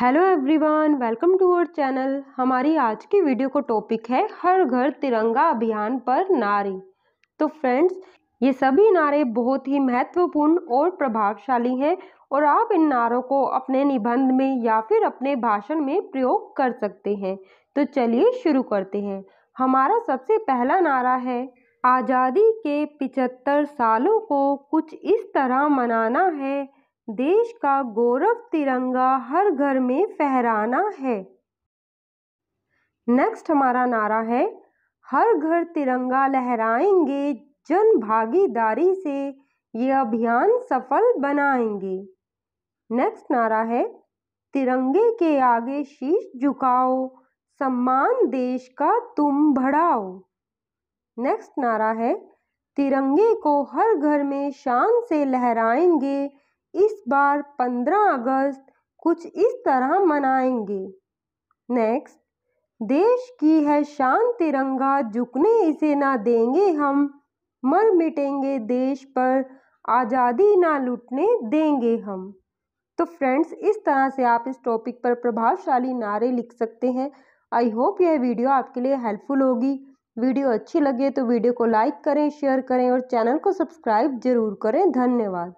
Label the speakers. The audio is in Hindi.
Speaker 1: hello everyone welcome to our channel हमारी आज की वीडियो को टॉपिक है हर घर तिरंगा अभियान पर नारे तो फ्रेंड्स ये सभी नारे बहुत ही महत्वपूर्ण और प्रभावशाली हैं और आप इन नारों को अपने निबंध में या फिर अपने भाषण में प्रयोग कर सकते हैं तो चलिए शुरू करते हैं हमारा सबसे पहला नारा है आज़ादी के पिचहत्तर सालों को कुछ इस तरह मनाना है देश का गौरव तिरंगा हर घर में फहराना है नेक्स्ट हमारा नारा है हर घर तिरंगा लहराएंगे जन भागीदारी से ये अभियान सफल बनाएंगे नेक्स्ट नारा है तिरंगे के आगे शीश झुकाओ सम्मान देश का तुम बढ़ाओ नेक्स्ट नारा है तिरंगे को हर घर में शान से लहराएंगे इस बार पंद्रह अगस्त कुछ इस तरह मनाएंगे नेक्स्ट देश की है शान तिरंगा झुकने इसे ना देंगे हम मर मिटेंगे देश पर आज़ादी ना लुटने देंगे हम तो फ्रेंड्स इस तरह से आप इस टॉपिक पर प्रभावशाली नारे लिख सकते हैं आई होप यह वीडियो आपके लिए हेल्पफुल होगी वीडियो अच्छी लगे तो वीडियो को लाइक करें शेयर करें और चैनल को सब्सक्राइब जरूर करें धन्यवाद